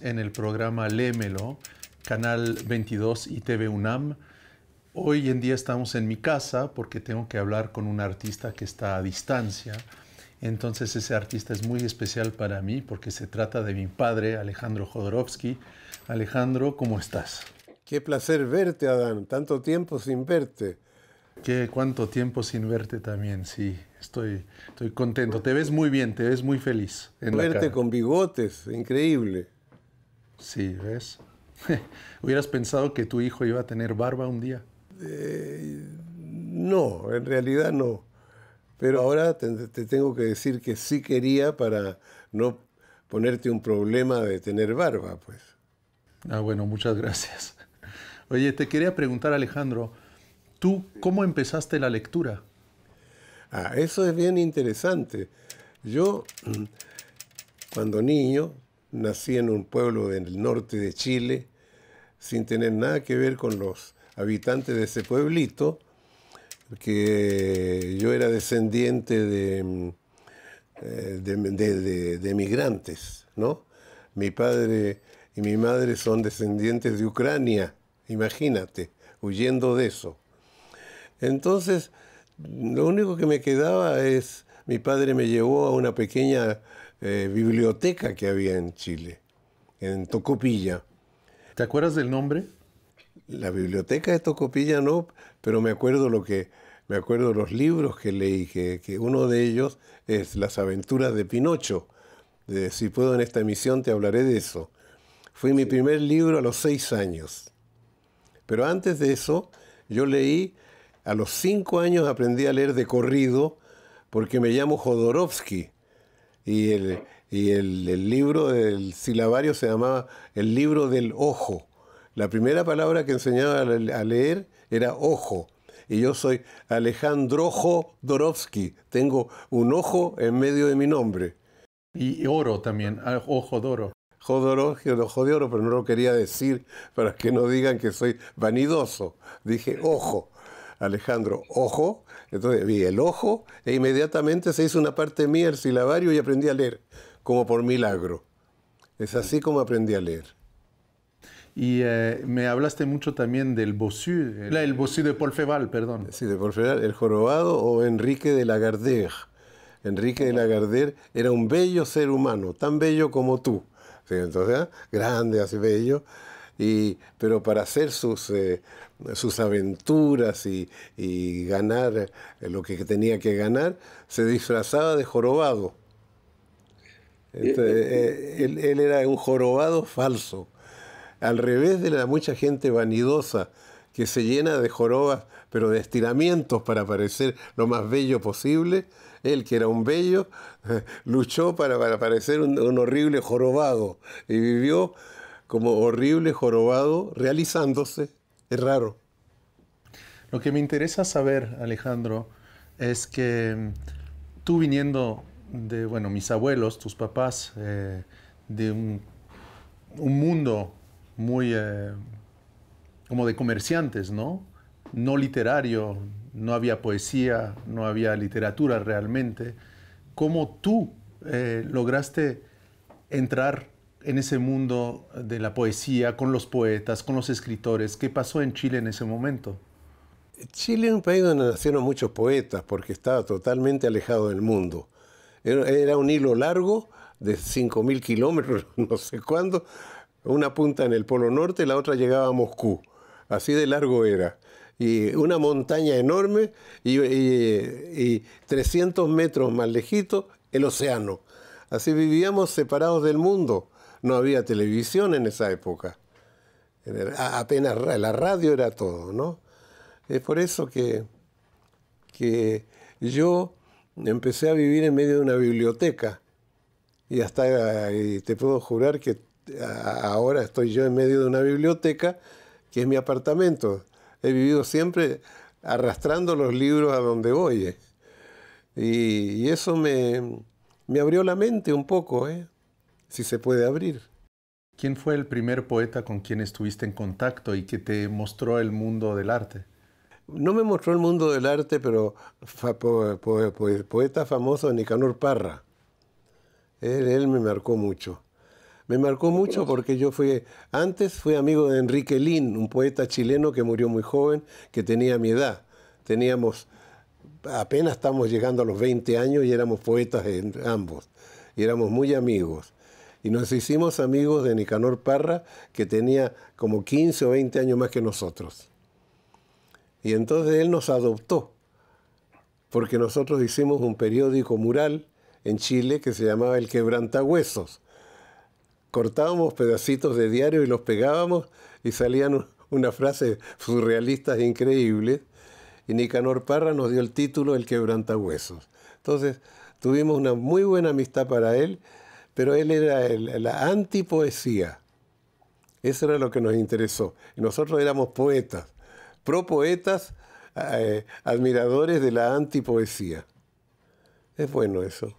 en el programa Lémelo, Canal 22 y TV UNAM. Hoy en día estamos en mi casa porque tengo que hablar con un artista que está a distancia. Entonces ese artista es muy especial para mí porque se trata de mi padre, Alejandro Jodorowsky. Alejandro, ¿cómo estás? Qué placer verte, Adán. Tanto tiempo sin verte. Qué cuánto tiempo sin verte también, sí. Estoy, estoy contento. Te ves muy bien, te ves muy feliz. En verte con bigotes, increíble. Sí, ¿ves? ¿Hubieras pensado que tu hijo iba a tener barba un día? Eh, no, en realidad no. Pero ahora te, te, tengo que decir que sí quería para no ponerte un problema de tener barba, pues. Ah, bueno, muchas gracias. Oye, te quería preguntar, Alejandro, ¿tú cómo empezaste la lectura? Ah, eso es bien interesante. Yo, cuando niño, nací en un pueblo del norte de Chile, sin tener nada que ver con los habitantes de ese pueblito, porque yo era descendiente mm, eh, de, de, de migrantes, ¿no? Mi padre y mi madre son descendientes de Ucrania, imagínate, huyendo de eso. Entonces, lo único que me quedaba es, mi padre me llevó a una pequeña eh, biblioteca que había en Chile, en Tocopilla. ¿Te acuerdas del nombre? La biblioteca de Tocopilla no, pero me acuerdo lo que me acuerdo los libros que leí, que, que uno de ellos es Las aventuras de Pinocho. si puedo en esta emisión te hablaré de eso. Fue mi primer libro a los seis años. Pero antes de eso, yo leí, a los cinco años aprendí a leer de corrido, porque me llamo Jodorowsky y el, y el, libro del silabario se llamaba el libro del ojo. La primera palabra que enseñaba a leer era ojo. Y yo soy Alejandro Dorovsky. Tengo un ojo en medio de mi nombre. Y oro también, ojo de oro. el ojo de oro, pero no lo quería decir para que no digan que soy vanidoso. Dije, ojo, Alejandro, ojo, entonces vi el ojo e inmediatamente se hizo una parte mía el silabario y aprendí a leer, como por milagro. Es así como aprendí a leer. Y eh, me hablaste mucho también del Bossu, el, Bossu de Feval, perdón. Sí, de Feval, el jorobado o Enrique de Lagardère. Enrique de Lagardère era un bello ser humano, tan bello como tú. Entonces, ¿ah? grande, así bello pero para hacer sus, eh, sus aventuras y, ganar eh, lo que tenía que ganar, se disfrazaba de jorobado. Eh, él, era un jorobado falso, al revés de la mucha gente vanidosa que se llena de jorobas, pero de estiramientos para parecer lo más bello posible. Él, que era un bello, luchó para, parecer un horrible jorobado y vivió como horrible jorobado realizándose. Es raro. Lo que me interesa saber, Alejandro, es que mm, tú viniendo de, bueno, mis abuelos, tus papás, eh, de un, mundo muy eh, como de comerciantes, ¿no? No literario, no había poesía, no había literatura realmente. ¿Cómo tú eh, lograste entrar en ese mundo de la poesía, con los poetas, con los escritores? ¿Qué pasó en Chile en ese momento? Chile era un país donde nacieron muchos poetas porque estaba totalmente alejado del mundo. Era, un hilo largo de 5.000 kilómetros, no sé cuándo, una punta en el Polo Norte, la otra llegaba a Moscú. Así de largo era. Y una montaña enorme y, 300 metros más lejito el océano. Así vivíamos separados del mundo no había televisión en esa época. Apenas la radio era todo, ¿no? Es por eso que, yo empecé a vivir en medio de una biblioteca. Y hasta te puedo jurar que ahora estoy yo en medio de una biblioteca que es mi apartamento. He vivido siempre arrastrando los libros a donde voy. Eh. Y, eso me, me abrió la mente un poco. ¿eh? si se puede abrir. ¿Quién fue el primer poeta con quien estuviste en contacto y que te mostró el mundo del arte? No me mostró el mundo del arte, pero poeta famoso Nicanor Parra. Él, me marcó mucho. Me marcó mucho porque yo fui, antes fui amigo de Enrique Lin, un poeta chileno que murió muy joven, que tenía mi edad. Teníamos, apenas estamos llegando a los 20 años y éramos poetas en, ambos. Y éramos muy amigos y nos hicimos amigos de Nicanor Parra, que tenía como 15 o 20 años más que nosotros. Y entonces él nos adoptó, porque nosotros hicimos un periódico mural en Chile que se llamaba El Quebrantahuesos. Cortábamos pedacitos de diario y los pegábamos y salían unas frases surrealistas increíbles. Y Nicanor Parra nos dio el título El Quebrantahuesos. Entonces tuvimos una muy buena amistad para él pero él era la antipoesía. Eso era lo que nos interesó. Nosotros éramos poetas, propoetas, poetas eh, admiradores de la antipoesía. Es bueno eso.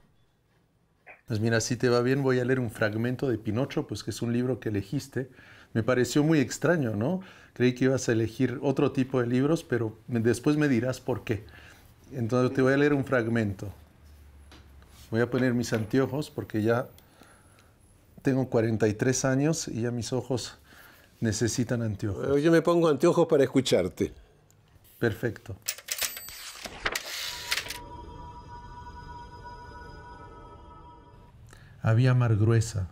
Pues mira, si te va bien, voy a leer un fragmento de Pinocho, pues que es un libro que elegiste. Me pareció muy extraño, ¿no? Creí que ibas a elegir otro tipo de libros, pero después me dirás por qué. Entonces te voy a leer un fragmento. Voy a poner mis anteojos porque ya tengo 43 años y ya mis ojos necesitan anteojos. Yo me pongo anteojos para escucharte. Perfecto. Había mar gruesa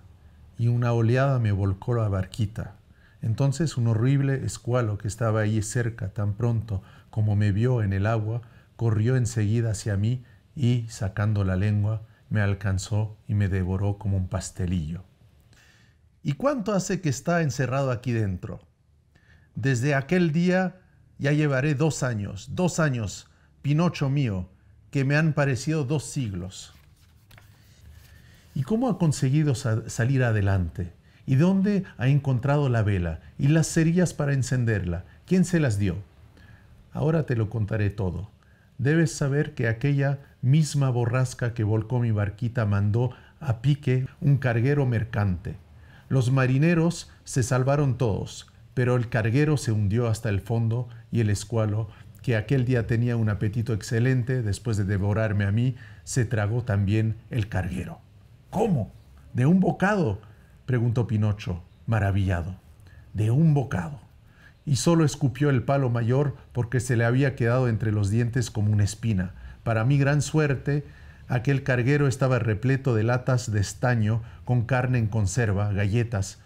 y una oleada me volcó la barquita. Entonces un horrible escualo que estaba ahí cerca tan pronto como me vio en el agua, corrió enseguida hacia mí y, sacando la lengua, me alcanzó y me devoró como un pastelillo. ¿Y cuánto hace que está encerrado aquí dentro? Desde aquel día ya llevaré dos años, dos años, Pinocho mío, que me han parecido dos siglos. ¿Y cómo ha conseguido salir adelante? ¿Y dónde ha encontrado la vela y las cerillas para encenderla? ¿Quién se las dio? Ahora te lo contaré todo. Debes saber que aquella misma borrasca que volcó mi barquita mandó a pique un carguero mercante los marineros se salvaron todos, pero el carguero se hundió hasta el fondo y el escualo, que aquel día tenía un apetito excelente, después de devorarme a mí, se tragó también el carguero. ¿Cómo? ¿De un bocado? preguntó Pinocho, maravillado. De un bocado. Y solo escupió el palo mayor porque se le había quedado entre los dientes como una espina. Para mi gran suerte, Aquel carguero estaba repleto de latas de estaño con carne en conserva, galletas,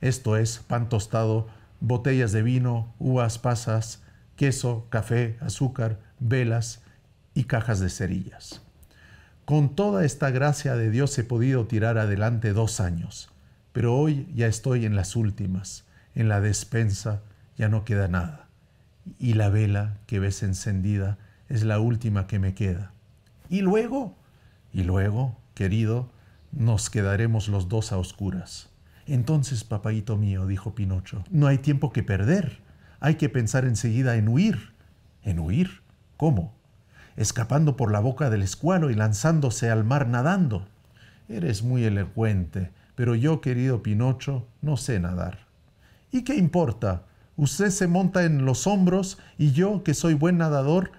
esto es, pan tostado, botellas de vino, uvas, pasas, queso, café, azúcar, velas y cajas de cerillas. Con toda esta gracia de Dios he podido tirar adelante dos años, pero hoy ya estoy en las últimas, en la despensa ya no queda nada, y la vela que ves encendida es la última que me queda. Y luego, y luego, querido, nos quedaremos los dos a oscuras. Entonces, papaíto mío, dijo Pinocho, no hay tiempo que perder. Hay que pensar enseguida en huir. ¿En huir? ¿Cómo? Escapando por la boca del escualo y lanzándose al mar nadando. Eres muy elocuente, pero yo, querido Pinocho, no sé nadar. ¿Y qué importa? Usted se monta en los hombros y yo, que soy buen nadador,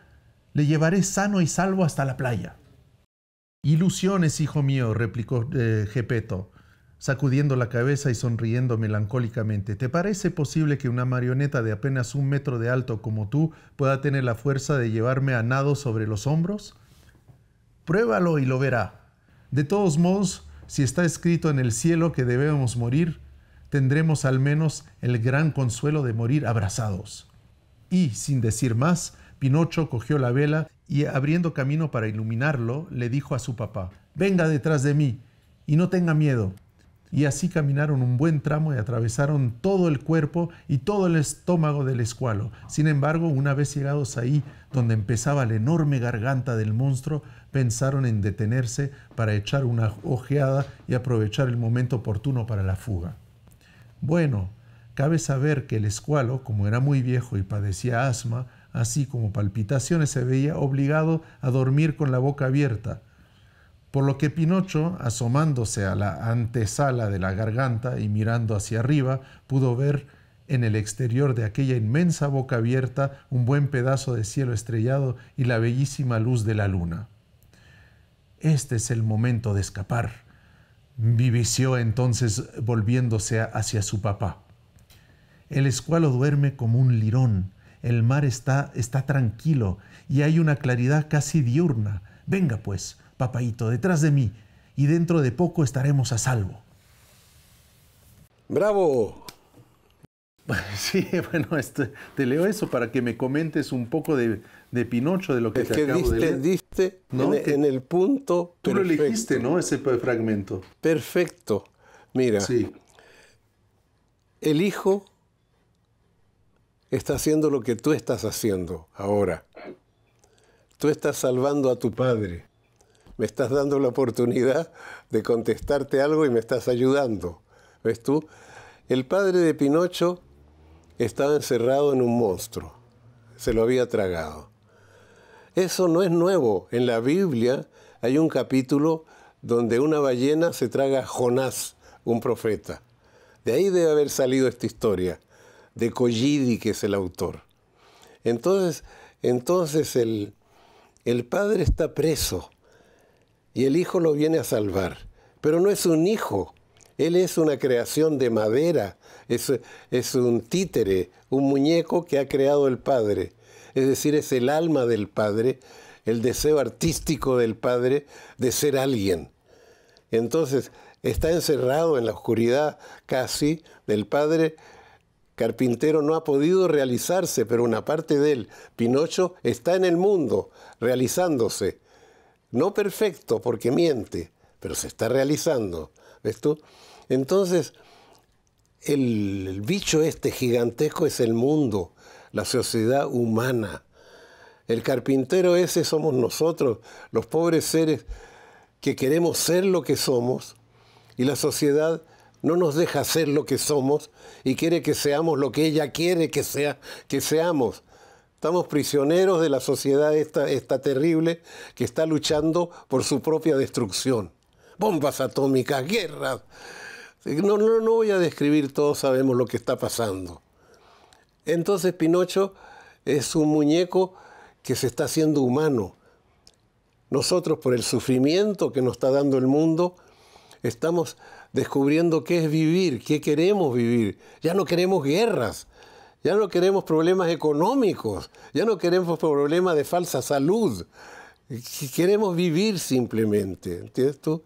le llevaré sano y salvo hasta la playa. Ilusiones, hijo mío, replicó eh, Gepetto, sacudiendo la cabeza y sonriendo melancólicamente. ¿Te parece posible que una marioneta de apenas un metro de alto como tú pueda tener la fuerza de llevarme a nado sobre los hombros? Pruébalo y lo verá. De todos modos, si está escrito en el cielo que debemos morir, tendremos al menos el gran consuelo de morir abrazados. Y, sin decir más, Pinocho cogió la vela y abriendo camino para iluminarlo, le dijo a su papá, venga detrás de mí y no tenga miedo. Y así caminaron un buen tramo y atravesaron todo el cuerpo y todo el estómago del escualo. Sin embargo, una vez llegados ahí, donde empezaba la enorme garganta del monstruo, pensaron en detenerse para echar una ojeada y aprovechar el momento oportuno para la fuga. Bueno, cabe saber que el escualo, como era muy viejo y padecía asma, así como palpitaciones, se veía obligado a dormir con la boca abierta, por lo que Pinocho, asomándose a la antesala de la garganta y mirando hacia arriba, pudo ver en el exterior de aquella inmensa boca abierta un buen pedazo de cielo estrellado y la bellísima luz de la luna. Este es el momento de escapar, vivició entonces volviéndose hacia su papá. El escualo duerme como un lirón, el mar está, está tranquilo y hay una claridad casi diurna. Venga pues, papaito, detrás de mí, y dentro de poco estaremos a salvo. Bravo, Sí, bueno, este, te leo eso para que me comentes un poco de, Pinocho, de lo que, te acabo diste, de leer. diste en, el punto. Tú lo elegiste, ¿no? Ese fragmento. Perfecto. Mira. Sí. El hijo está haciendo lo que tú estás haciendo ahora. Tú estás salvando a tu padre. Me estás dando la oportunidad de contestarte algo y me estás ayudando. ¿Ves tú? El padre de Pinocho estaba encerrado en un monstruo. Se lo había tragado. Eso no es nuevo. En la Biblia hay un capítulo donde una ballena se traga a Jonás, un profeta. De ahí debe haber salido esta historia de Collidi, que es el autor. Entonces, entonces el, el padre está preso y el hijo lo viene a salvar. Pero no es un hijo, él es una creación de madera, es, es, un títere, un muñeco que ha creado el Padre. Es decir, es el alma del Padre, el deseo artístico del Padre de ser alguien. Entonces, está encerrado en la oscuridad casi del Padre Carpintero no ha podido realizarse, pero una parte de él, Pinocho, está en el mundo, realizándose. No perfecto, porque miente, pero se está realizando. ¿Ves tú? Entonces, el, bicho este gigantesco es el mundo, la sociedad humana. El carpintero ese somos nosotros, los pobres seres que queremos ser lo que somos, y la sociedad no nos deja ser lo que somos y quiere que seamos lo que ella quiere que, sea, que seamos. Estamos prisioneros de la sociedad esta, terrible que está luchando por su propia destrucción. Bombas atómicas, guerras. No, no, no voy a describir, todos sabemos lo que está pasando. Entonces Pinocho es un muñeco que se está haciendo humano. Nosotros por el sufrimiento que nos está dando el mundo, estamos descubriendo qué es vivir, qué queremos vivir. Ya no queremos guerras, ya no queremos problemas económicos, ya no queremos problemas de falsa salud. Queremos vivir simplemente, ¿entiendes tú?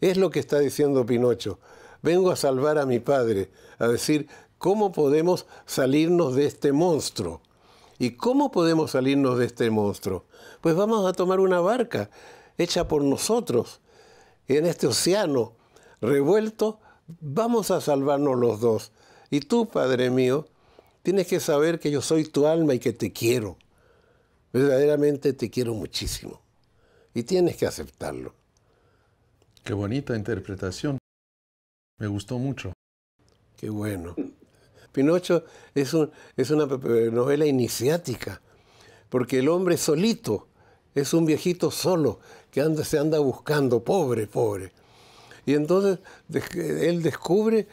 Es lo que está diciendo Pinocho. Vengo a salvar a mi padre, a decir, ¿cómo podemos salirnos de este monstruo? ¿Y cómo podemos salirnos de este monstruo? Pues vamos a tomar una barca hecha por nosotros en este océano Revuelto, vamos a salvarnos los dos. Y tú, Padre mío, tienes que saber que yo soy tu alma y que te quiero. Verdaderamente te quiero muchísimo. Y tienes que aceptarlo. Qué bonita interpretación. Me gustó mucho. Qué bueno. Pinocho es, un, es una novela iniciática, porque el hombre solito es un viejito solo que se anda buscando, pobre, pobre. Y entonces él descubre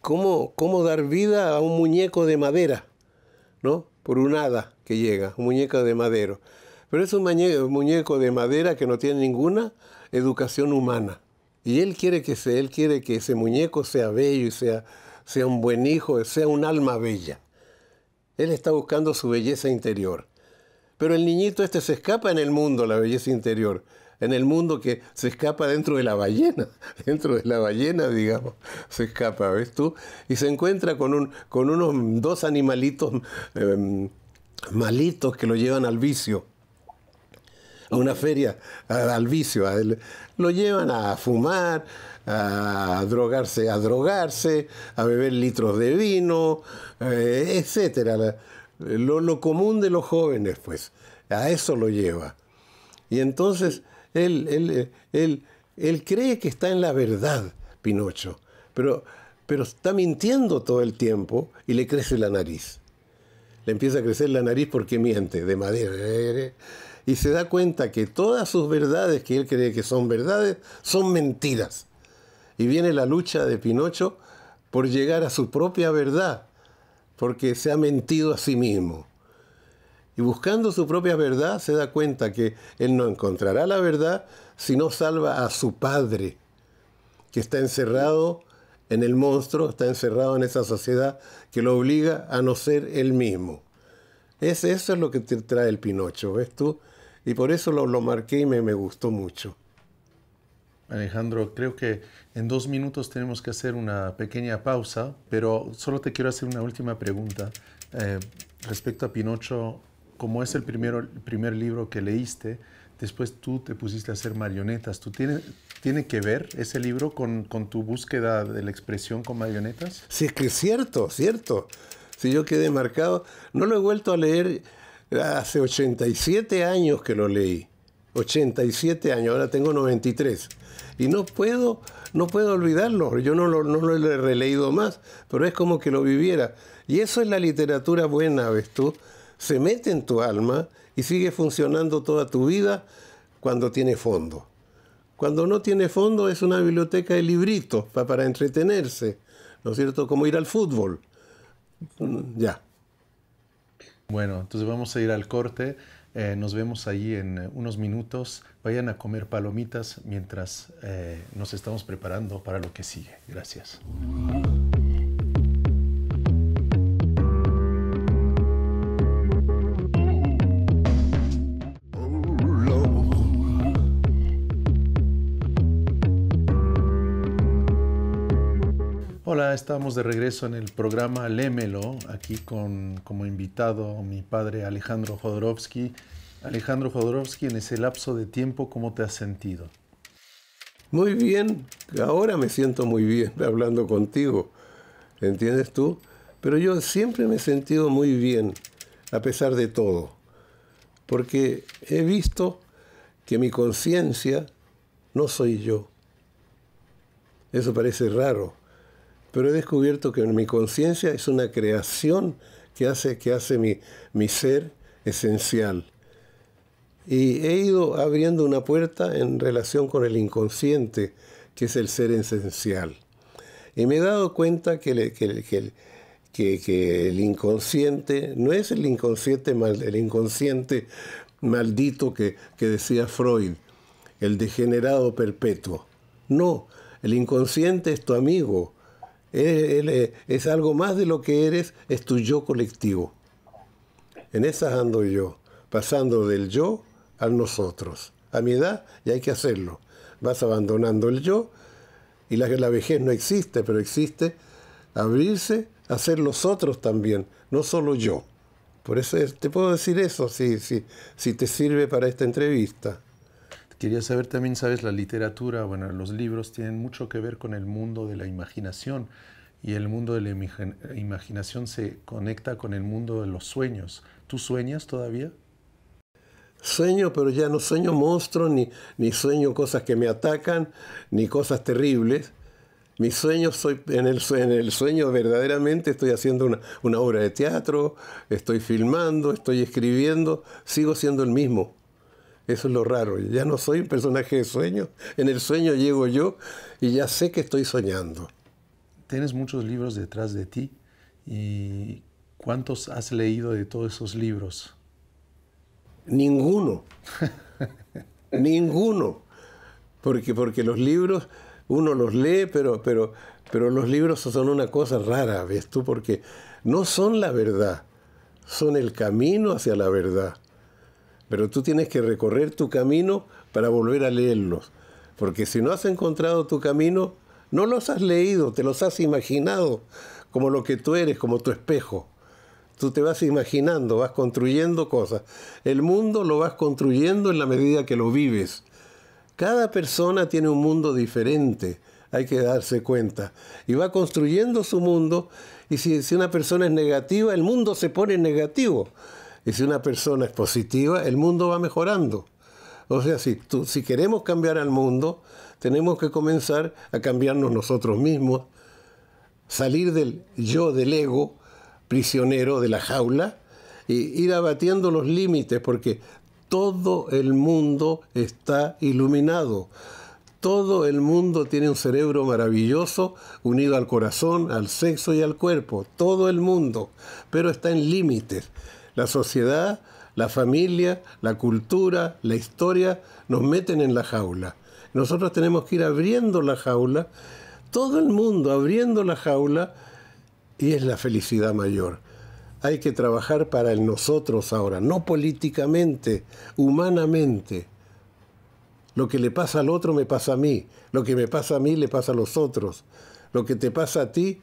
cómo, cómo dar vida a un muñeco de madera, ¿no? Por un hada que llega, un muñeco de madero. Pero es un muñeco de madera que no tiene ninguna educación humana. Y él quiere que, se, él quiere que ese muñeco sea bello y sea, sea un buen hijo, sea un alma bella. Él está buscando su belleza interior. Pero el niñito este se escapa en el mundo, la belleza interior en el mundo que se escapa dentro de la ballena, dentro de la ballena, digamos, se escapa, ¿ves tú? Y se encuentra con, un, con unos dos animalitos em, malitos que lo llevan al vicio a una feria, al vicio. Lo llevan a fumar, a drogarse, a drogarse, a beber litros de vino, eh, etcétera. lo, común de los jóvenes, pues, a eso lo lleva. Y entonces eh, él, cree que está en la verdad, Pinocho, pero, pero está mintiendo todo el tiempo y le crece la nariz. Le empieza a crecer la nariz porque miente, de madera. Eh, eh, y se da cuenta que todas sus verdades que él cree que son verdades son mentiras. Y viene la lucha de Pinocho por llegar a su propia verdad, porque se ha mentido a sí mismo y buscando su propia verdad se da cuenta que él no encontrará la verdad si no salva a su padre, que está encerrado en el monstruo, está encerrado en esa sociedad que lo obliga a no ser él mismo. eso es lo que te trae el Pinocho, ¿ves tú? Y por eso lo, marqué y me, gustó mucho. Alejandro, creo que en dos minutos tenemos que hacer una pequeña pausa, pero solo te quiero hacer una última pregunta. Eh, respecto a Pinocho, como es el, primero, primer libro que leíste, después tú te pusiste a hacer marionetas. ¿Tú tienes, ¿Tiene que ver ese libro con, tu búsqueda de la expresión con marionetas? Sí, es que es cierto, cierto. Si yo quedé marcado, no lo he vuelto a leer hace 87 años que lo leí. 87 años, ahora tengo 93. Y no puedo, no puedo olvidarlo, yo no lo, no lo he releído más, pero es como que lo viviera. Y eso es la literatura buena, ¿ves tú? se mete en tu alma y sigue funcionando toda tu vida cuando tiene fondo. Cuando no tiene fondo es una biblioteca de librito para, para entretenerse, ¿no es cierto? Como ir al fútbol. Ya. Bueno, entonces vamos a ir al corte. Eh, nos vemos ahí en eh, unos minutos. Vayan a comer palomitas mientras eh, nos estamos preparando para lo que sigue. Gracias. estamos de regreso en el programa Lémelo, aquí con como invitado mi padre Alejandro Jodorowsky. Alejandro Jodorowsky, en ese lapso de tiempo, ¿cómo te has sentido? Muy bien, ahora me siento muy bien hablando contigo, ¿entiendes tú? Pero yo siempre me he sentido muy bien, a pesar de todo, porque he visto que mi conciencia no soy yo. Eso parece raro, pero he descubierto que mi conciencia es una creación que hace, que hace mi, mi ser esencial. Y he ido abriendo una puerta en relación con el inconsciente, que es el ser esencial. Y me he dado cuenta que, el inconsciente no es el inconsciente, mal, el inconsciente maldito que, decía Freud, el degenerado perpetuo. No, el inconsciente es tu amigo, es, algo más de lo que eres, es tu yo colectivo. En esas ando yo, pasando del yo al nosotros. A mi edad ya hay que hacerlo. Vas abandonando el yo y la, vejez no existe, pero existe abrirse a ser los otros también, no solo yo. Por eso te puedo decir eso si te sirve para esta entrevista. Quería saber también, ¿sabes? La literatura, bueno, los libros tienen mucho que ver con el mundo de la imaginación y el mundo de la imaginación se conecta con el mundo de los sueños. ¿Tú sueñas todavía? Sueño, pero ya no sueño monstruos, ni, ni sueño cosas que me atacan, ni cosas terribles. Mis sueños, soy, en, el, en el sueño verdaderamente estoy haciendo una, una obra de teatro, estoy filmando, estoy escribiendo, sigo siendo el mismo. Eso es lo raro. Ya no soy un personaje de sueño. En el sueño llego yo y ya sé que estoy soñando. Tienes muchos libros detrás de ti y ¿cuántos has leído de todos esos libros? Ninguno. Ninguno. Porque, porque los libros, uno los lee, pero, pero, pero los libros son una cosa rara, ¿ves tú? Porque no son la verdad, son el camino hacia la verdad pero tú tienes que recorrer tu camino para volver a leerlos. Porque si no has encontrado tu camino, no los has leído, te los has imaginado, como lo que tú eres, como tu espejo. Tú te vas imaginando, vas construyendo cosas. El mundo lo vas construyendo en la medida que lo vives. Cada persona tiene un mundo diferente, hay que darse cuenta. Y va construyendo su mundo, y si, si una persona es negativa, el mundo se pone negativo y si una persona es positiva, el mundo va mejorando. O sea, si, tú, si queremos cambiar al mundo, tenemos que comenzar a cambiarnos nosotros mismos, salir del yo, del ego, prisionero de la jaula, y ir abatiendo los límites, porque todo el mundo está iluminado. Todo el mundo tiene un cerebro maravilloso unido al corazón, al sexo y al cuerpo. Todo el mundo. Pero está en límites la sociedad, la familia, la cultura, la historia, nos meten en la jaula. Nosotros tenemos que ir abriendo la jaula, todo el mundo abriendo la jaula, y es la felicidad mayor. Hay que trabajar para el nosotros ahora, no políticamente, humanamente. Lo que le pasa al otro me pasa a mí, lo que me pasa a mí le pasa a los otros, lo que te pasa a ti,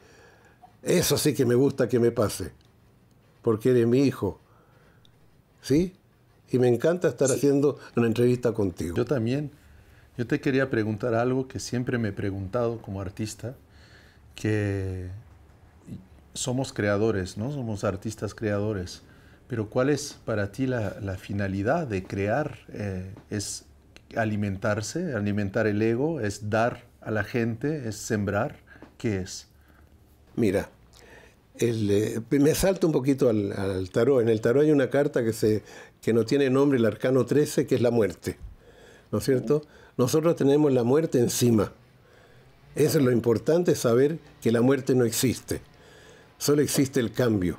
eso sí que me gusta que me pase porque eres mi hijo. ¿Sí? Y me encanta estar haciendo una entrevista contigo. Yo también. Yo te quería preguntar algo que siempre me he preguntado como artista, que somos creadores, ¿no? Somos artistas creadores. Pero ¿cuál es para ti la, finalidad de crear? Eh, ¿Es alimentarse, alimentar el ego? ¿Es dar a la gente? ¿Es sembrar? ¿Qué es? Mira, eh, me salto un poquito al, tarot. En el tarot hay una carta que, se, que no tiene nombre, el arcano 13, que es la muerte. ¿No es cierto? Nosotros tenemos la muerte encima. Eso es lo importante, saber que la muerte no existe. Solo existe el cambio.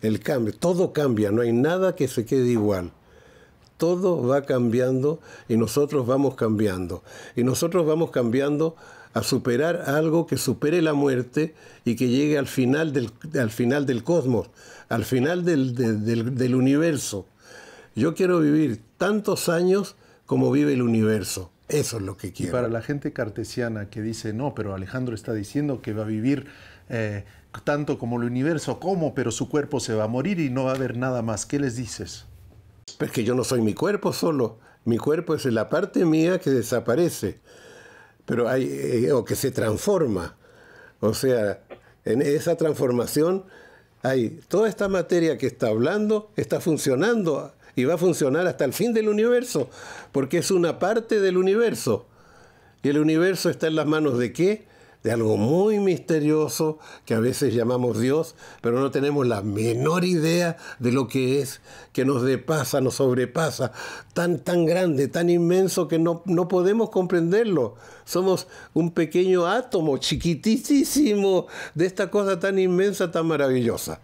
El cambio. Todo cambia, no hay nada que se quede igual todo va cambiando y nosotros vamos cambiando. Y nosotros vamos cambiando a superar algo que supere la muerte y que llegue al final del, al final del cosmos, al final del, universo. Yo quiero vivir tantos años como vive el universo. Eso es lo que quiero. Y para la gente cartesiana que dice, no, pero Alejandro está diciendo que va a vivir eh, tanto como el universo, ¿cómo? Pero su cuerpo se va a morir y no va a haber nada más. ¿Qué les dices? porque es que yo no soy mi cuerpo solo, mi cuerpo es la parte mía que desaparece, pero hay, eh, o que se transforma. O sea, en esa transformación hay toda esta materia que está hablando, está funcionando y va a funcionar hasta el fin del universo, porque es una parte del universo. ¿Y el universo está en las manos de qué? de algo muy misterioso que a veces llamamos Dios, pero no tenemos la menor idea de lo que es, que nos depasa, nos sobrepasa, tan, tan grande, tan inmenso que no, no podemos comprenderlo. Somos un pequeño átomo, chiquitísimo, de esta cosa tan inmensa, tan maravillosa.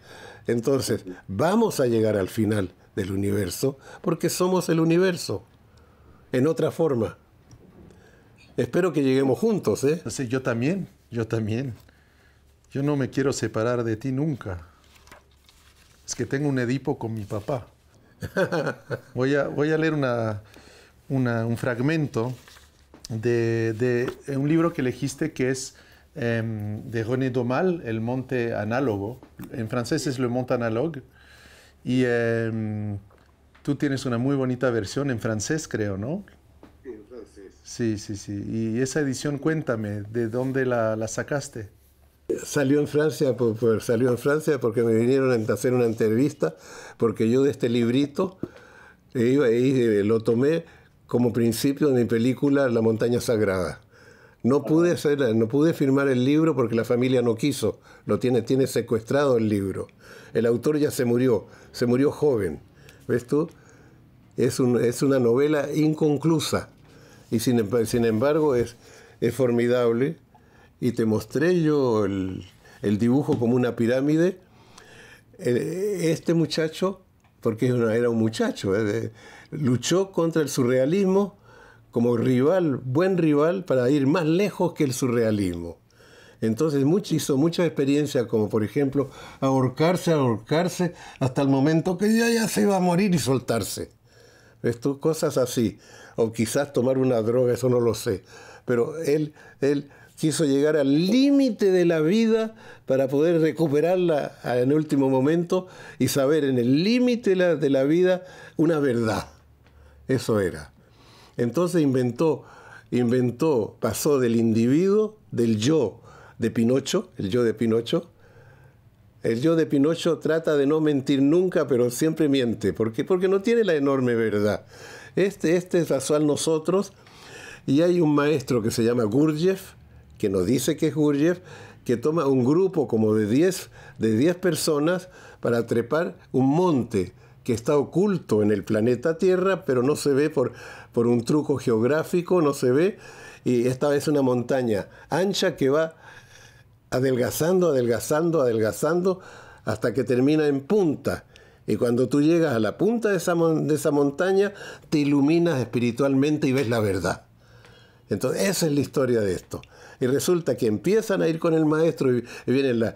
Entonces, vamos a llegar al final del universo porque somos el universo, en otra forma. Espero que lleguemos juntos, ¿eh? Sí, yo también, yo también. Yo no me quiero separar de ti nunca. Es que tengo un Edipo con mi papá. Voy a, voy a leer una, un fragmento de, eh, un libro que elegiste que es em, de René Domal, El Monte Análogo. En francés es Le Monte Analogue. Y em, tú tienes una muy bonita versión en francés, creo, ¿no? Sí, sí, sí. Y esa edición, cuéntame, ¿de dónde la, sacaste? Salió en Francia, salió en Francia porque me vinieron a hacer una entrevista, porque yo de este librito eh, iba, eh, lo tomé como principio de mi película La montaña sagrada. No pude ah. hacer, no pude firmar el libro porque la familia no quiso. Lo tiene, tiene secuestrado el libro. El autor ya se murió, se murió joven. ¿Ves tú? es una novela inconclusa y em-, sin, embargo es, es formidable. Y te mostré yo el, dibujo como una pirámide. Eh, este muchacho, porque era un muchacho, eh, luchó contra el surrealismo como rival, buen rival, para ir más lejos que el surrealismo. Entonces mucho, hizo muchas experiencias, como por ejemplo ahorcarse, ahorcarse, hasta el momento que ya, ya se iba a morir y soltarse. tú? cosas así o quizás tomar una droga, eso no lo sé. Pero él, él quiso llegar al límite de la vida para poder recuperarla en el último momento y saber en el límite de la vida una verdad. Eso era. Entonces inventó, inventó, pasó del individuo, del yo de Pinocho, el yo de Pinocho. El yo de Pinocho trata de no mentir nunca, pero siempre miente. ¿Por Porque no tiene la enorme verdad. Este, este la a nosotros y hay un maestro que se llama Gurjev que nos dice que es Gurjev que toma un grupo como de 10 de personas para trepar un monte que está oculto en el planeta Tierra, pero no se ve por, por un truco geográfico, no se ve. Y esta es una montaña ancha que va adelgazando, adelgazando, adelgazando, hasta que termina en punta. Y cuando tú llegas a la punta de esa, de esa montaña, te iluminas espiritualmente y ves la verdad. Entonces, esa es la historia de esto. Y resulta que empiezan a ir con el maestro y vienen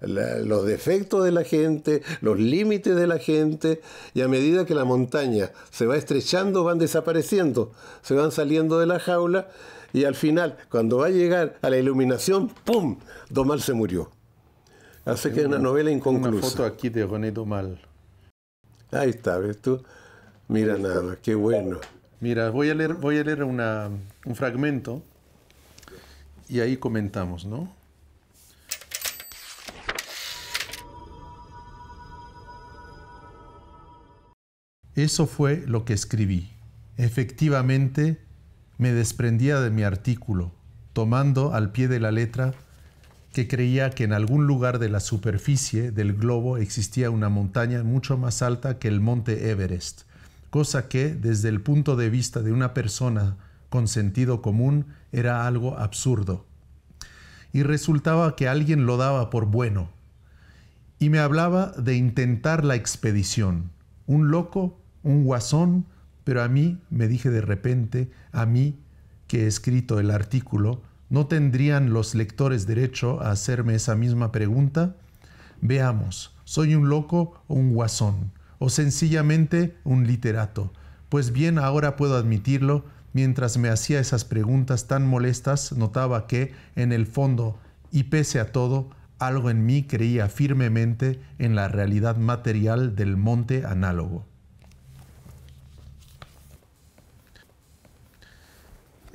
los defectos de la gente, los límites de la gente, y a medida que la montaña se va estrechando, van desapareciendo, se van saliendo de la jaula, y al final, cuando va a llegar a la iluminación, ¡pum! Domal se murió. Hace que es una novela inconclusa. Una foto aquí de René Mal. Ahí está, ¿ves tú? Mira nada qué bueno. Mira, voy a leer, un fragmento y ahí comentamos, ¿no? Eso fue lo que escribí. Efectivamente, me desprendía de mi artículo, tomando al pie de la letra que creía que en algún lugar de la superficie del globo existía una montaña mucho más alta que el monte Everest, cosa que, desde el punto de vista de una persona con sentido común, era algo absurdo. Y resultaba que alguien lo daba por bueno. Y me hablaba de intentar la expedición. Un loco, un guasón, pero a mí, me dije de repente, a mí que he escrito el artículo, ¿No tendrían los lectores derecho a hacerme esa misma pregunta? Veamos, ¿soy un loco o un guasón? ¿O sencillamente un literato? Pues bien, ahora puedo admitirlo, mientras me hacía esas preguntas tan molestas, notaba que, en el fondo, y pese a todo, algo en mí creía firmemente en la realidad material del monte análogo.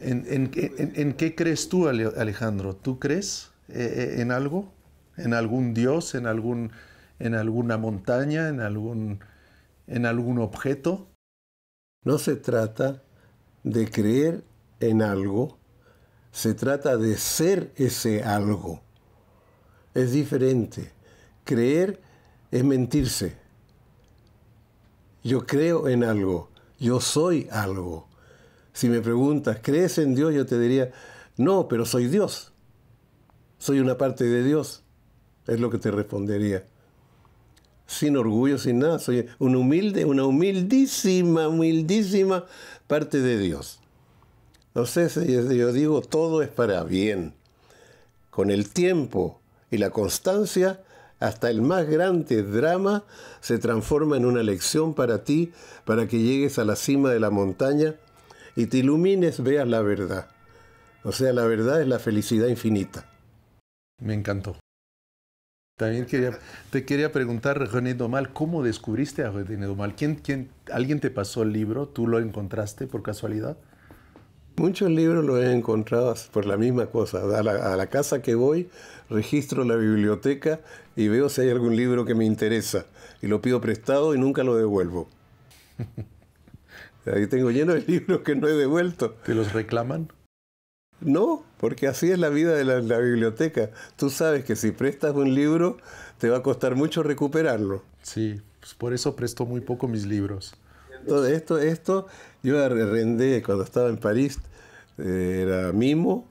¿En, qué crees tú, Alejandro? ¿Tú crees eh, eh, en algo? ¿En algún dios? ¿En, alguna montaña? ¿En algún objeto? No se trata de creer en algo, se trata de ser ese algo. Es diferente. Creer es mentirse. Yo creo en algo, yo soy algo. Si me preguntas, ¿crees en Dios? Yo te diría, no, pero soy Dios. Soy una parte de Dios. Es lo que te respondería. Sin orgullo, sin nada. Soy una humilde, una humildísima, humildísima parte de Dios. No Entonces yo digo, todo es para bien. Con el tiempo y la constancia, hasta el más grande drama se transforma en una lección para ti, para que llegues a la cima de la montaña y te ilumines, veas la verdad. O sea, la verdad es la felicidad infinita. Me encantó. También quería, te quería preguntar, René Domal, ¿cómo descubriste a René Domal? ¿Quién, quién, ¿Alguien te pasó el libro? ¿Tú lo encontraste por casualidad? Muchos libros los he encontrado por la misma cosa. A la, a la, casa que voy, registro la biblioteca y veo si hay algún libro que me interesa. Y lo pido prestado y nunca lo devuelvo. Ahí tengo lleno de libros que no he devuelto. ¿Te los reclaman? No, porque así es la vida de la, biblioteca. Tú sabes que si prestas un libro, te va a costar mucho recuperarlo. Sí, pues por eso presto muy poco mis libros. Todo esto, esto yo arrendé cuando estaba en París, eh, era mimo,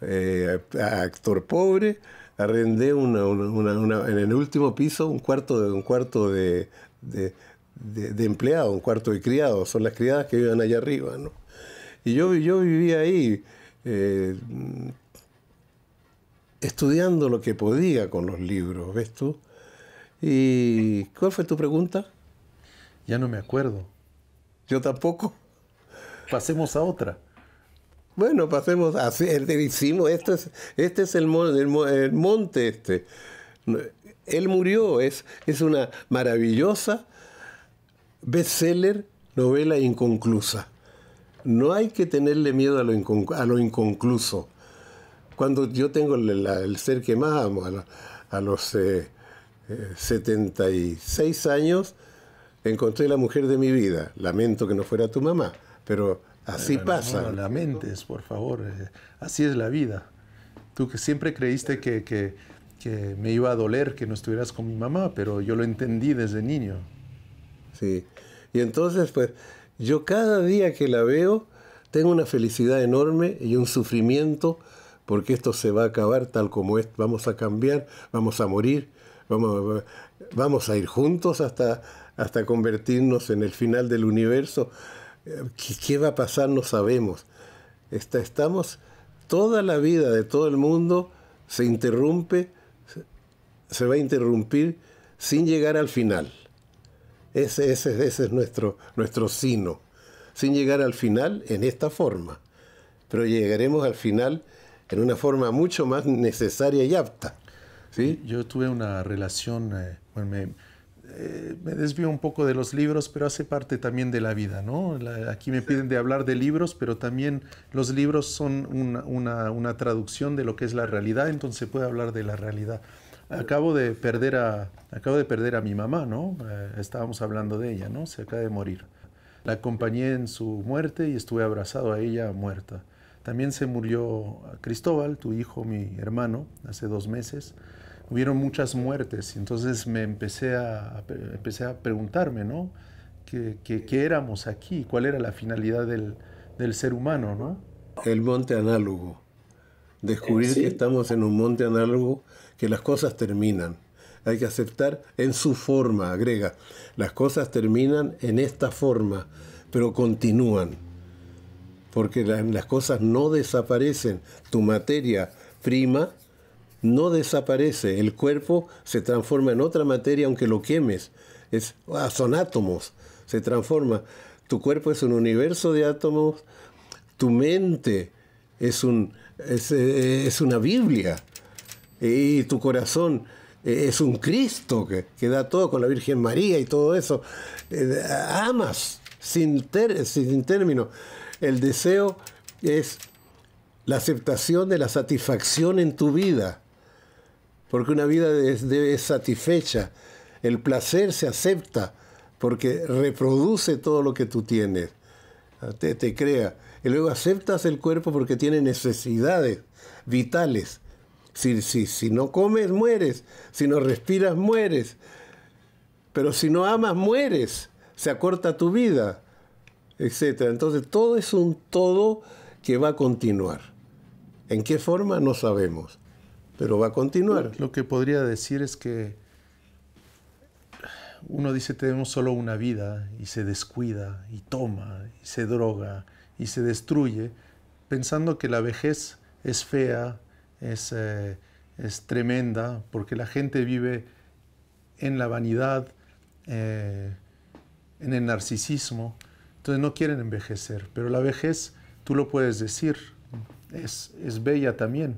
eh, actor pobre, arrendé en el último piso un cuarto de, un cuarto de de, un cuarto de criado son las criadas que viven allá arriba, Y yo, yo vivía ahí eh, estudiando lo que podía con los libros, ¿ves tú? ¿Y cuál fue tu pregunta? Ya no me acuerdo. Yo tampoco. Pasemos a otra. Bueno, pasemos a... Hicimos, este es, este es el, monte este. Él murió, es, es una maravillosa bestseller, novela inconclusa. No hay que tenerle miedo a lo, inconcluso. Cuando yo tengo el, ser que más amo, a, los 76 eh, eh, años, encontré la mujer de mi vida. Lamento que no fuera tu mamá, pero así pasa. No, no lamentes, por favor. Eh, así es la vida. Tú que siempre creíste que me iba a doler que no estuvieras con mi mamá, pero yo lo entendí desde niño. Sí. Y entonces, pues, yo cada día que la veo, tengo una felicidad enorme y un sufrimiento porque esto se va a acabar tal como es, vamos a cambiar, vamos a morir, vamos, vamos a ir juntos hasta, hasta convertirnos en el final del universo. ¿Qué, va a pasar? No sabemos. Está, estamos, toda la vida de todo el mundo se interrumpe, se va a interrumpir sin llegar al final. Ese, ese, es nuestro, nuestro sino, sin llegar al final en esta forma, pero llegaremos al final en una forma mucho más necesaria y apta. ¿sí? Yo tuve una relación, eh, eh, me, desvío un poco de los libros, pero hace parte también de la vida, ¿no? aquí me piden de hablar de libros, pero también los libros son una, traducción de lo que es la realidad, entonces se puede hablar de la realidad acabo de perder a, acabo de perder a mi mamá, ¿no? Eh, estábamos hablando de ella, ¿no? Se acaba de morir. La acompañé en su muerte y estuve abrazado a ella muerta. También se murió Cristóbal, tu hijo, mi hermano, hace dos meses. Hubieron muchas muertes, y entonces me empecé a, empecé a preguntarme, ¿no? ¿Qué, ¿Qué, éramos aquí? ¿Cuál era la finalidad del, del ser humano, no? El monte análogo. Descubrir que estamos en un monte análogo que las cosas terminan. Hay que aceptar en su forma, agrega. Las cosas terminan en esta forma, pero continúan. Porque las cosas no desaparecen. Tu materia prima no desaparece. El cuerpo se transforma en otra materia aunque lo quemes. Es, son átomos. Se transforma. Tu cuerpo es un universo de átomos. Tu mente es, un, es, es una Biblia y tu corazón eh, es un Cristo que, que, da todo con la Virgen María y todo eso. Eh, amas sin, ter, sin término. El deseo es la aceptación de la satisfacción en tu vida, porque una vida es, satisfecha. El placer se acepta porque reproduce todo lo que tú tienes, ah, te, te crea. Y luego aceptas el cuerpo porque tiene necesidades vitales si, si, no comes, mueres. Si no respiras, mueres. Pero si no amas, mueres. Se acorta tu vida, etcétera Entonces todo es un todo que va a continuar. ¿En qué forma? No sabemos. Pero va a continuar. Lo que podría decir es que uno dice tenemos solo una vida y se descuida y toma y se droga y se destruye pensando que la vejez es fea, es, eh, es tremenda porque la gente vive en la vanidad, eh, en el narcisismo, entonces no quieren envejecer, pero la vejez, tú lo puedes decir, es, es bella también.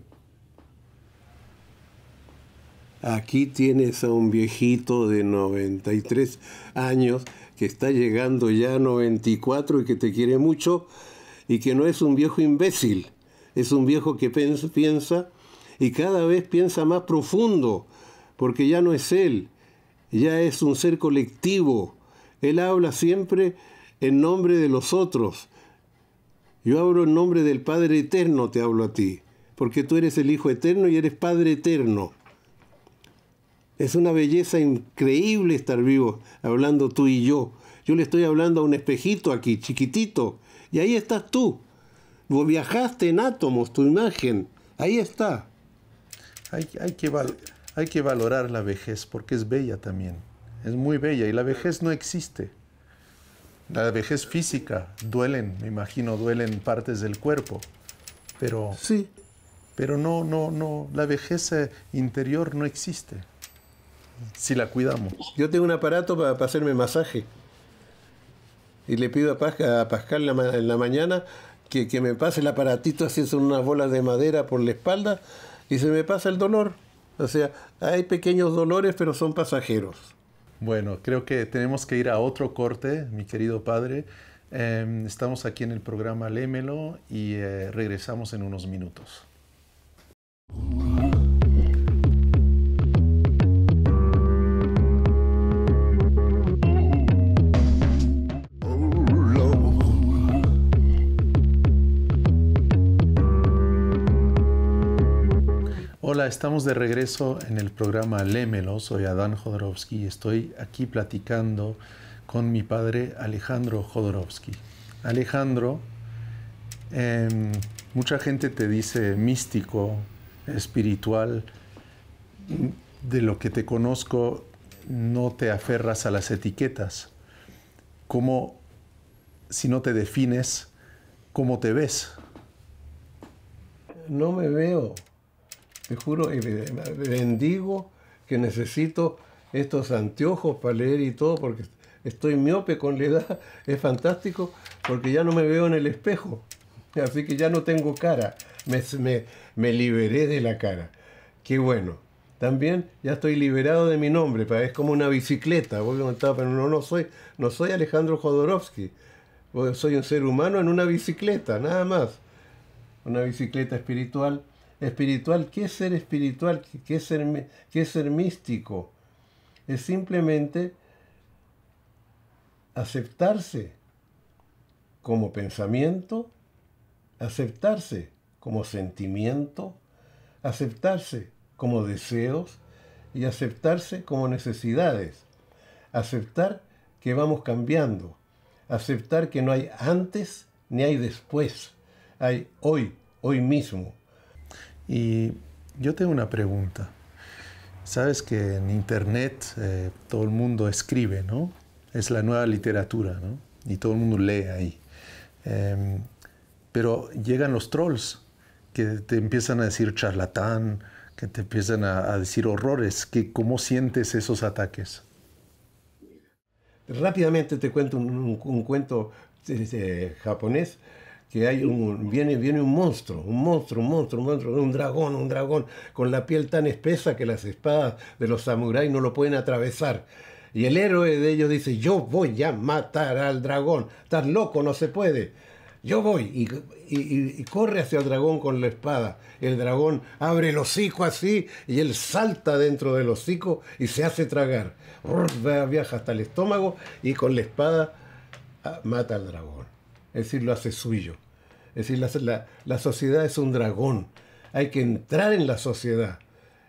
Aquí tienes a un viejito de 93 años que está llegando ya a 94 y que te quiere mucho y que no es un viejo imbécil, es un viejo que piensa y cada vez piensa más profundo, porque ya no es él, ya es un ser colectivo. Él habla siempre en nombre de los otros. Yo hablo en nombre del Padre Eterno, te hablo a ti, porque tú eres el Hijo Eterno y eres Padre Eterno. Es una belleza increíble estar vivo, hablando tú y yo. Yo le estoy hablando a un espejito aquí, chiquitito, y ahí estás tú. Vos viajaste en átomos, tu imagen, ahí está hay, que valorar la vejez porque es bella también. Es muy bella y la vejez no existe. La vejez física, duelen, me imagino, duelen partes del cuerpo. Pero, sí. pero no, no, no, la vejez eh, interior no existe si la cuidamos. Yo tengo un aparato para, hacerme masaje. Y le pido a, Pascal, en la, mañana que, que, me pase el aparatito así, son unas bolas de madera por la espalda y se me pasa el dolor. O sea, hay pequeños dolores, pero son pasajeros. Bueno, creo que tenemos que ir a otro corte, mi querido padre. Em, estamos aquí en el programa Lémelo y eh, regresamos en unos minutos. Hola, estamos de regreso en el programa Lémelo. Soy Adán Jodorowsky y estoy aquí platicando con mi padre Alejandro Jodorowsky. Alejandro, em, mucha gente te dice místico, espiritual. De lo que te conozco, no te aferras a las etiquetas. ¿Cómo, si no te defines, cómo te ves? No me veo. Te juro, y bendigo que necesito estos anteojos para leer y todo, porque estoy miope con la edad. Es fantástico, porque ya no me veo en el espejo. Así que ya no tengo cara. Me, me, liberé de la cara. Qué bueno. También ya estoy liberado de mi nombre, es como una bicicleta. Voy pero no, no, soy, no soy Alejandro Jodorowsky. Soy un ser humano en una bicicleta, nada más. Una bicicleta espiritual espiritual. ¿Qué es ser espiritual? ¿Qué es ser, qué ser místico? Es simplemente aceptarse como pensamiento, aceptarse como sentimiento, aceptarse como deseos y aceptarse como necesidades. Aceptar que vamos cambiando, aceptar que no hay antes ni hay después, hay hoy, hoy mismo. Y yo tengo una pregunta. Sabes que en Internet eh, todo el mundo escribe, ¿no? Es la nueva literatura, ¿no? Y todo el mundo lee ahí. Em, pero llegan los trolls que te empiezan a decir charlatán, que te empiezan a, decir horrores. ¿Cómo sientes esos ataques? Rápidamente te cuento un, cuento eh, eh, japonés que hay un, viene, viene un monstruo, un monstruo, un monstruo, un monstruo, un dragón, un dragón, con la piel tan espesa que las espadas de los samuráis no lo pueden atravesar. Y el héroe de ellos dice, yo voy a matar al dragón, estás loco, no se puede. Yo voy y, y, y, corre hacia el dragón con la espada. El dragón abre el hocico así y él salta dentro del hocico y se hace tragar. Viaja hasta el estómago y con la espada ah, mata al dragón es decir, lo hace suyo. Es decir, la, la, sociedad es un dragón. Hay que entrar en la sociedad.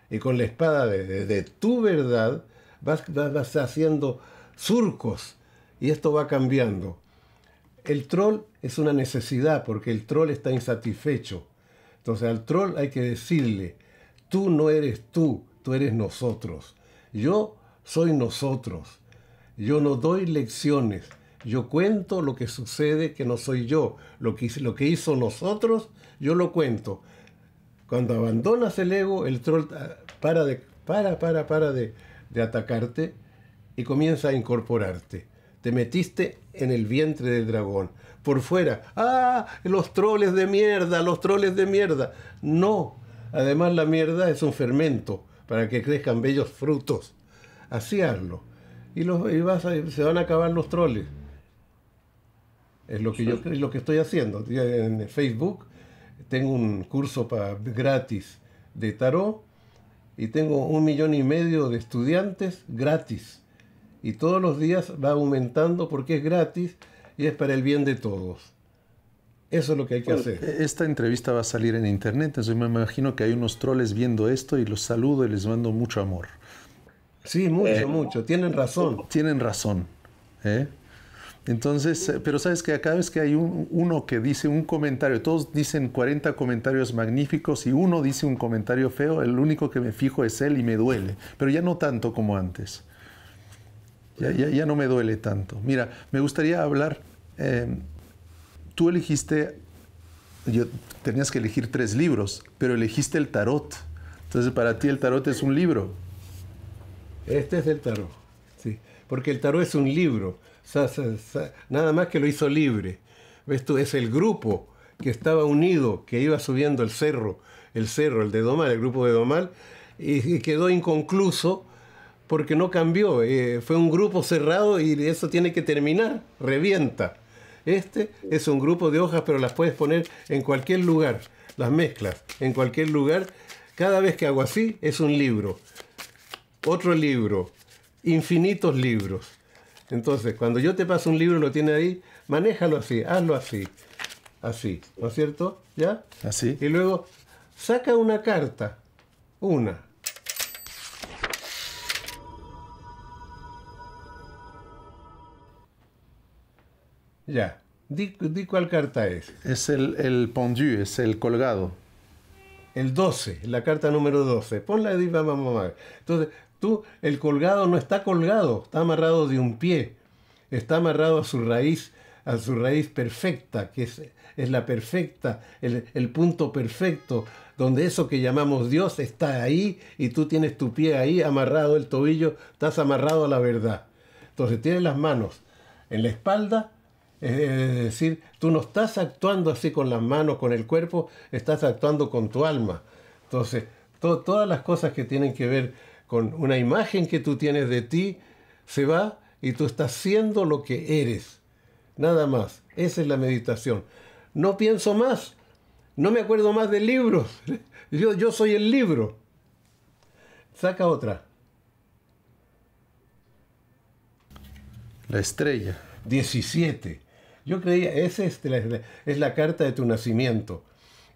Y con la espada de, tu verdad vas, vas, haciendo surcos. Y esto va cambiando. El troll es una necesidad porque el troll está insatisfecho. Entonces al troll hay que decirle, tú no eres tú, tú eres nosotros. Yo soy nosotros. Yo no doy lecciones. Yo cuento lo que sucede que no soy yo. Lo que, lo que hizo nosotros, yo lo cuento. Cuando abandonas el ego, el troll ah, para, de, para, para, para de, atacarte y comienza a incorporarte. Te metiste en el vientre del dragón. Por fuera, ¡ah! Los troles de mierda, los troles de mierda. No. Además la mierda es un fermento para que crezcan bellos frutos. Así hazlo. Y, los, vas se van a acabar los troles. Es lo que yo lo que estoy haciendo. En Facebook tengo un curso para, gratis de tarot y tengo un millón y medio de estudiantes gratis. Y todos los días va aumentando porque es gratis y es para el bien de todos. Eso es lo que hay que hacer. E-, esta entrevista va a salir en internet, entonces me imagino que hay unos troles viendo esto y los saludo y les mando mucho amor. Sí, mucho, eh, mucho. Tienen razón. Tienen razón. ¿eh? Entonces, eh, pero sabes que cada vez que hay un, uno que dice un comentario, todos dicen 40 comentarios magníficos y uno dice un comentario feo, el único que me fijo es él y me duele, pero ya no tanto como antes. Ya, ya, no me duele tanto. Mira, me gustaría hablar, em, tú elegiste, yo, tenías que elegir tres libros, pero elegiste el tarot. Entonces, para ti el tarot es un libro. Este es el tarot, sí, porque el tarot es un libro nada más que lo hizo libre. ¿Ves tú? Es el grupo que estaba unido, que iba subiendo el cerro, el cerro, el de Domal, el grupo de Domal, y, quedó inconcluso porque no cambió. Eh, fue un grupo cerrado y eso tiene que terminar, revienta. Este es un grupo de hojas, pero las puedes poner en cualquier lugar, las mezclas, en cualquier lugar. Cada vez que hago así es un libro, otro libro, infinitos libros. Entonces, cuando yo te paso un libro y lo tiene ahí, manéjalo así, hazlo así, así, ¿no es cierto? ¿Ya? Así. Y luego, saca una carta, una. Ya, di, cuál carta es. Es el, el pendu, es el colgado el 12, la carta número 12. Ponla ahí. vamos a ver. Entonces, Tú, el colgado no está colgado, está amarrado de un pie, está amarrado a su raíz, a su raíz perfecta, que es, la perfecta, el, punto perfecto, donde eso que llamamos Dios está ahí y tú tienes tu pie ahí amarrado, el tobillo, estás amarrado a la verdad. Entonces tienes las manos en la espalda, es decir, tú no estás actuando así con las manos, con el cuerpo, estás actuando con tu alma. Entonces, todas las cosas que tienen que ver con una imagen que tú tienes de ti, se va y tú estás siendo lo que eres. Nada más. Esa es la meditación. No pienso más. No me acuerdo más de libros. Yo, yo soy el libro. Saca otra. La estrella. 17. Yo creía, esa es, la, carta de tu nacimiento.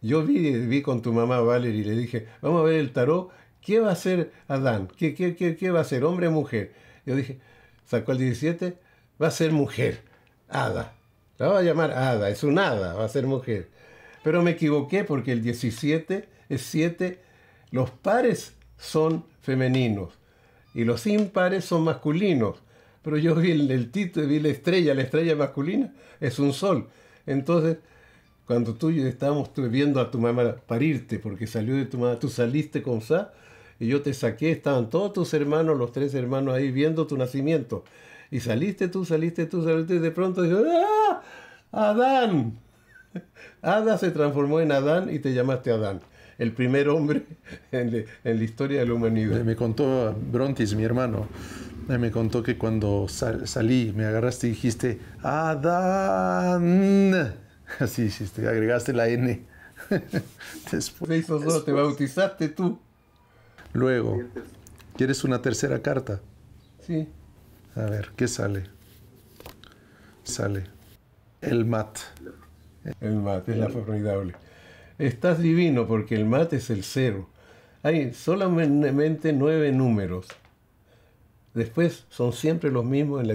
Yo vi, con tu mamá Valerie y le dije, vamos a ver el tarot ¿Qué va a ser Adán? ¿Qué, qué, va a ser? ¿Hombre o mujer? Yo dije, sacó el 17, va a ser mujer, Ada. La va a llamar Ada, es un Ada, va a ser mujer. Pero me equivoqué porque el 17 es 7, los pares son femeninos y los impares son masculinos. Pero yo vi el, tito y vi la estrella, la estrella masculina es un sol. Entonces, cuando tú y yo estábamos viendo a tu mamá parirte, porque salió de tu mamá, tú saliste con Sa, y yo te saqué, estaban todos tus hermanos, los tres hermanos ahí viendo tu nacimiento. Y saliste tú, saliste tú, saliste, de pronto dijo, ¡ah! Adán. Ada se transformó en Adán y te llamaste Adán el primer hombre en, la historia de la humanidad. Me contó Brontis, mi hermano, eh, me contó que cuando salí, me agarraste y dijiste, Adán. Así hiciste, agregaste la N. Después, Después. te bautizaste tú. Luego, ¿quieres una tercera carta? Sí. A ver, ¿qué sale? Sale. El mat. El mat, es la formidable. Estás divino porque el mat es el cero. Hay solamente nueve números. Después son siempre los mismos en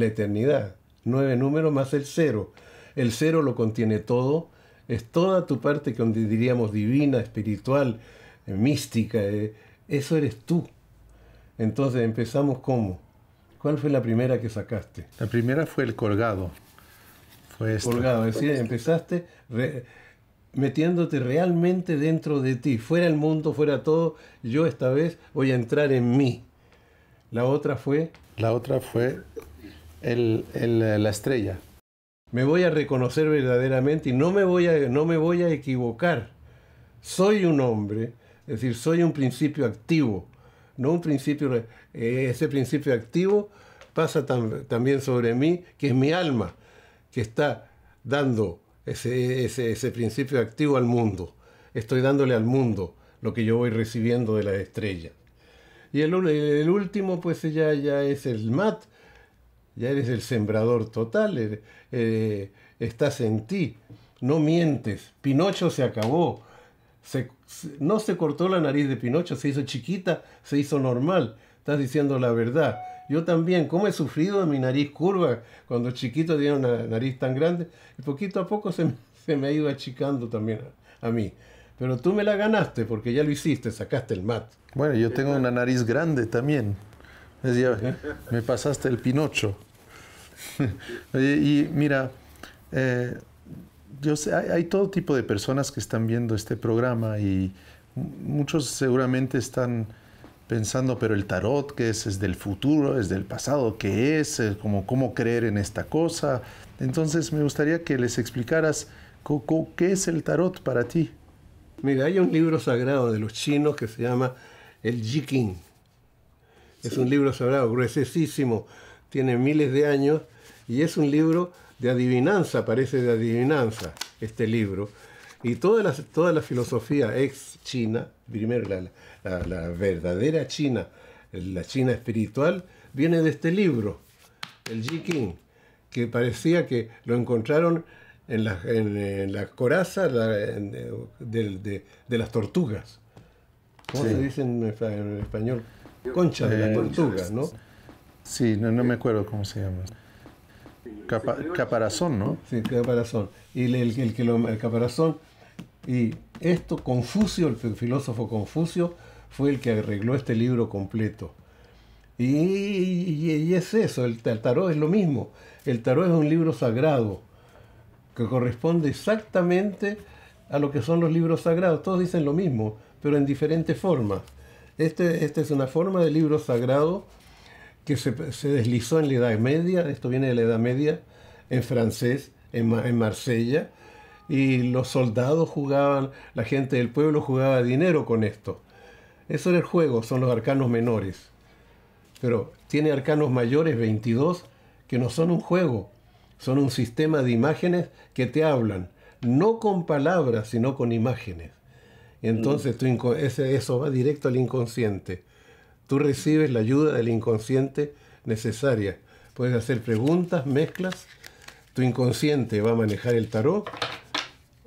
la, eternidad. Nueve números más el cero. El cero lo contiene todo. Es toda tu parte que diríamos divina, espiritual, mística, eh, eso eres tú. Entonces empezamos cómo. ¿Cuál fue la primera que sacaste? La primera fue el colgado. Fue Colgado, es decir, empezaste metiéndote realmente dentro de ti, fuera el mundo, fuera todo, yo esta vez voy a entrar en mí. La otra fue... La otra fue la estrella. Me voy a reconocer verdaderamente y no me voy a, no me voy a equivocar. Soy un hombre es decir, soy un principio activo, no un principio, eh, ese principio activo pasa también sobre mí, que es mi alma, que está dando ese, principio activo al mundo. Estoy dándole al mundo lo que yo voy recibiendo de la estrella. Y el, último, pues ya, ya es el mat, ya eres el sembrador total, eh, eh, estás en ti, no mientes, Pinocho se acabó, no se cortó la nariz de Pinocho, se hizo chiquita, se hizo normal. Estás diciendo la verdad. Yo también, ¿cómo he sufrido de mi nariz curva cuando chiquito tenía una nariz tan grande? Y poquito a poco se, me ha ido achicando también a, mí. Pero tú me la ganaste porque ya lo hiciste, sacaste el mat. Bueno, yo tengo una nariz grande también. me pasaste el Pinocho. y, mira, eh, hay, todo tipo de personas que están viendo este programa y muchos seguramente están pensando, pero el tarot, ¿qué es? ¿Es del futuro? ¿Es del pasado? ¿Qué es? Eh, ¿Cómo, cómo creer en esta cosa? Entonces me gustaría que les explicaras qué es el tarot para ti. Mira, hay un libro sagrado de los chinos que se llama el Jiking. Es un libro sagrado, gruesísimo, tiene miles de años y es un libro de adivinanza, parece de adivinanza este libro. Y toda la, toda filosofía ex china, primero la, verdadera China, la China espiritual, viene de este libro, el Ji Qing, que parecía que lo encontraron en la, en, coraza de, las tortugas. ¿Cómo se dice en, español? Concha de las eh, tortugas, ¿no? Sí, no, no me acuerdo cómo se llama caparazón, ¿no? Sí, caparazón. Y el, el, el, caparazón. Y esto, Confucio, el filósofo Confucio, fue el que arregló este libro completo. Y, es eso, el, tarot es lo mismo. El tarot es un libro sagrado que corresponde exactamente a lo que son los libros sagrados. Todos dicen lo mismo, pero en diferentes formas. Este, esta es una forma de libro sagrado que se, deslizó en la Edad Media, esto viene de la Edad Media, en francés, en, Marsella, y los soldados jugaban, la gente del pueblo jugaba dinero con esto. Eso era el juego, son los arcanos menores. Pero tiene arcanos mayores, 22, que no son un juego, son un sistema de imágenes que te hablan, no con palabras, sino con imágenes. Entonces mm. eso va directo al inconsciente. Tú recibes la ayuda del inconsciente necesaria. Puedes hacer preguntas, mezclas. Tu inconsciente va a manejar el tarot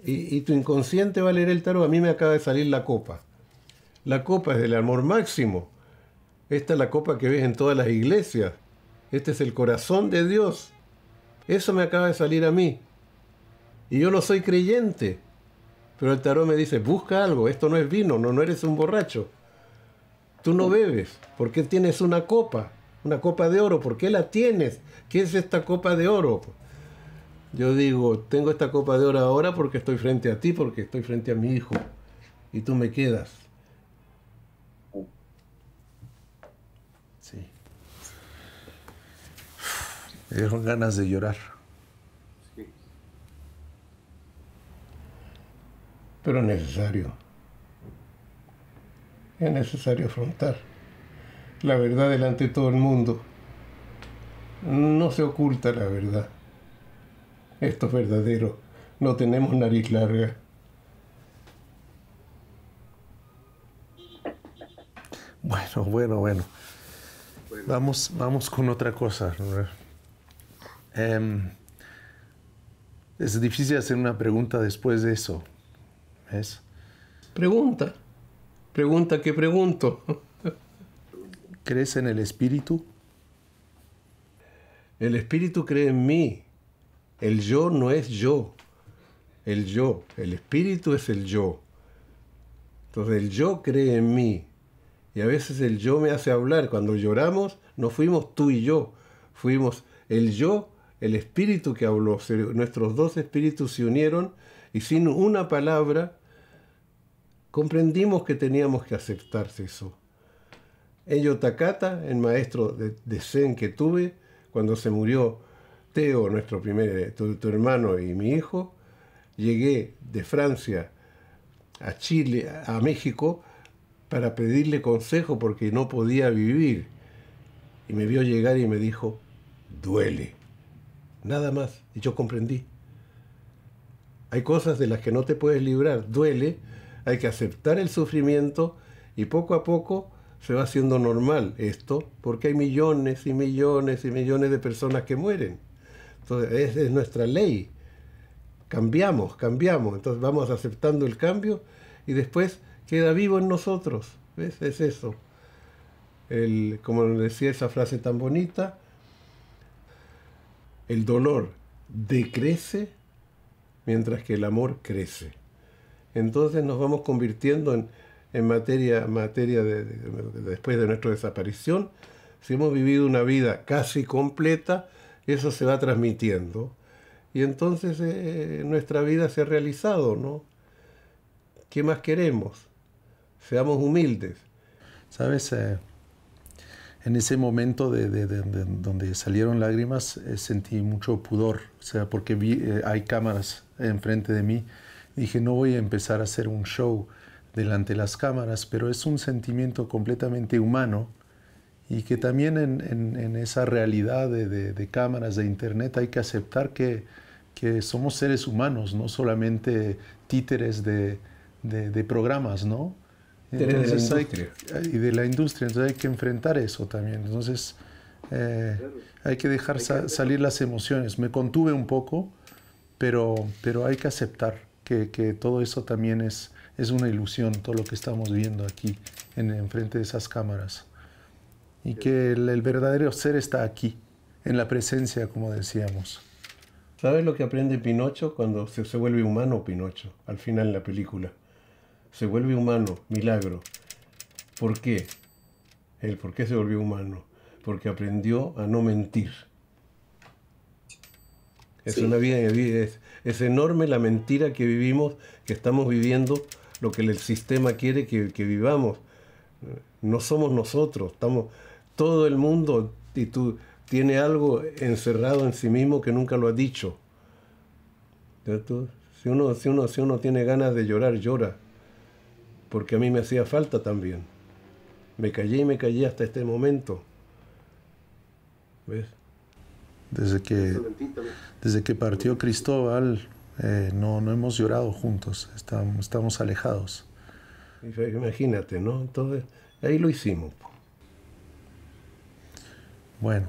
y, tu inconsciente va a leer el tarot. A mí me acaba de salir la copa. La copa es del amor máximo. Esta es la copa que ves en todas las iglesias. Este es el corazón de Dios. Eso me acaba de salir a mí. Y yo no soy creyente. Pero el tarot me dice, busca algo, esto no es vino, no eres un borracho. Tú no bebes. ¿Por qué tienes una copa? Una copa de oro. ¿Por qué la tienes? ¿Qué es esta copa de oro? Yo digo, tengo esta copa de oro ahora porque estoy frente a ti, porque estoy frente a mi hijo. Y tú me quedas. Sí. Me dejó ganas de llorar. Sí. Pero necesario es necesario afrontar. La verdad delante de todo el mundo. No se oculta la verdad. Esto es verdadero. No tenemos nariz larga. Bueno, bueno, bueno. Vamos, vamos con otra cosa. Em, es difícil hacer una pregunta después de eso. ¿Ves? Pregunta. Pregunta que pregunto. ¿Crees en el espíritu? El espíritu cree en mí. El yo no es yo. El yo, el espíritu es el yo. Entonces el yo cree en mí. Y a veces el yo me hace hablar. Cuando lloramos, no fuimos tú y yo. Fuimos el yo, el espíritu que habló. Nuestros dos espíritus se unieron y sin una palabra comprendimos que teníamos que aceptarse eso. Ello Takata, el maestro de, Zen que tuve, cuando se murió Teo, nuestro primer, eh, tu, tu hermano y mi hijo, llegué de Francia a Chile, a México, para pedirle consejo porque no podía vivir. Y me vio llegar y me dijo, duele. Nada más. Y yo comprendí. Hay cosas de las que no te puedes librar. Duele, hay que aceptar el sufrimiento y poco a poco se va haciendo normal esto, porque hay millones y millones y millones de personas que mueren. Entonces, esa es nuestra ley. Cambiamos, cambiamos, entonces vamos aceptando el cambio y después queda vivo en nosotros. ¿Ves? Es eso. El, como decía esa frase tan bonita, el dolor decrece mientras que el amor crece entonces nos vamos convirtiendo en, materia, materia de, después de nuestra desaparición. Si hemos vivido una vida casi completa, eso se va transmitiendo. Y entonces eh, eh, nuestra vida se ha realizado, ¿no? ¿Qué más queremos? Seamos humildes. Sabes, eh, en ese momento de, donde salieron lágrimas sentí mucho pudor, o sea, porque hay cámaras enfrente de mí Dije, no voy a empezar a hacer un show delante de las cámaras, pero es un sentimiento completamente humano y que también en, esa realidad de, cámaras, de internet, hay que aceptar que, que somos seres humanos, no solamente títeres de, programas, ¿no? de la industria. y de la industria, entonces hay que enfrentar eso también. Entonces eh, hay que dejar salir las emociones. Me contuve un poco, pero, pero hay que aceptar que, todo eso también es, es una ilusión, todo lo que estamos viendo aquí en, frente de esas cámaras. Y que el, verdadero ser está aquí, en la presencia, como decíamos. ¿Sabes lo que aprende Pinocho cuando se, se vuelve humano Pinocho, al final de la película? Se vuelve humano, milagro. ¿Por qué? El por qué se volvió humano. Porque aprendió a no mentir. Es una vida, es, es, enorme la mentira que vivimos, que estamos viviendo lo que el sistema quiere que, vivamos. No somos nosotros, estamos todo el mundo y tú tiene algo encerrado en sí mismo que nunca lo ha dicho. Si uno, si uno, si uno tiene ganas de llorar, llora. Porque a mí me hacía falta también. Me callé y me callé hasta este momento. ¿Ves? Desde que, desde que partió Cristóbal, eh, no, no hemos llorado juntos, estamos, estamos alejados. Imagínate, ¿no? Entonces, ahí lo hicimos. Bueno,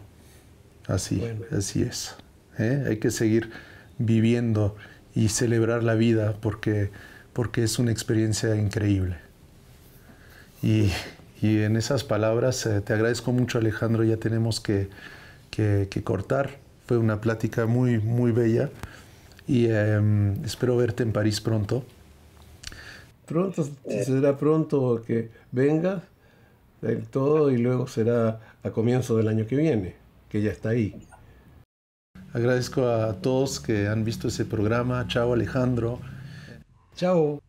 así, así es. ¿eh? Hay que seguir viviendo y celebrar la vida porque, porque es una experiencia increíble. Y, y en esas palabras eh, te agradezco mucho Alejandro, ya tenemos que, que, cortar. Fue una plática muy, muy bella y em, espero verte en París pronto. Pronto, eh. será pronto que venga del todo y luego será a comienzo del año que viene, que ya está ahí. Agradezco a todos que han visto ese programa. Chao Alejandro. Chao.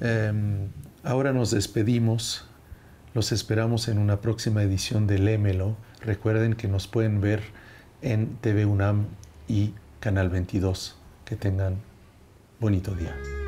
Em, ahora nos despedimos. Los esperamos en una próxima edición de Lémelo. Recuerden que nos pueden ver en TV UNAM y Canal 22. Que tengan bonito día.